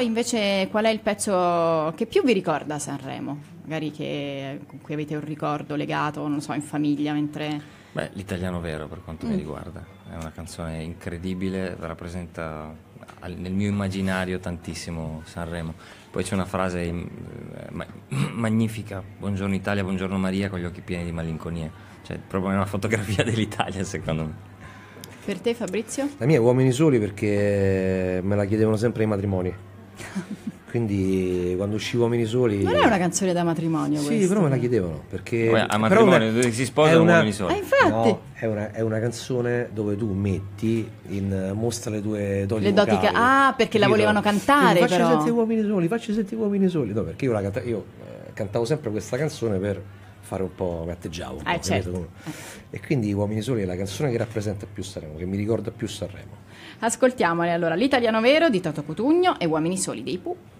Invece qual è il pezzo che più vi ricorda Sanremo? Magari che, con cui avete un ricordo legato, non so, in famiglia mentre... Beh, l'italiano vero per quanto mm. mi riguarda, è una canzone incredibile, rappresenta nel mio immaginario tantissimo Sanremo. Poi c'è una frase eh, magnifica, buongiorno Italia, buongiorno Maria, con gli occhi pieni di malinconia, cioè proprio una fotografia dell'Italia secondo me. Per te Fabrizio? La mia è Uomini Soli perché me la chiedevano sempre i matrimoni. Quindi quando uscivo Uomini Soli. Non è una canzone da matrimonio, sì, questa. però me la chiedevano. Perché. Beh, a matrimonio una, si sposano una... uomini soli. Ah, infatti. No, è, una, è, una, canzone dove tu metti in mostra le tue doti. Le doti vocali, Ah, perché la volevano cantare. faccio sentire uomini soli, facci sentire uomini soli. No, perché io, canta... io eh, cantavo sempre questa canzone per fare un po' gatteggiavo. Ah, certo. E quindi Uomini Soli è la canzone che rappresenta più Sanremo, che mi ricorda più Sanremo. Ascoltiamole allora, L'italiano vero di Toto Cutugno e Uomini Soli dei Pooh.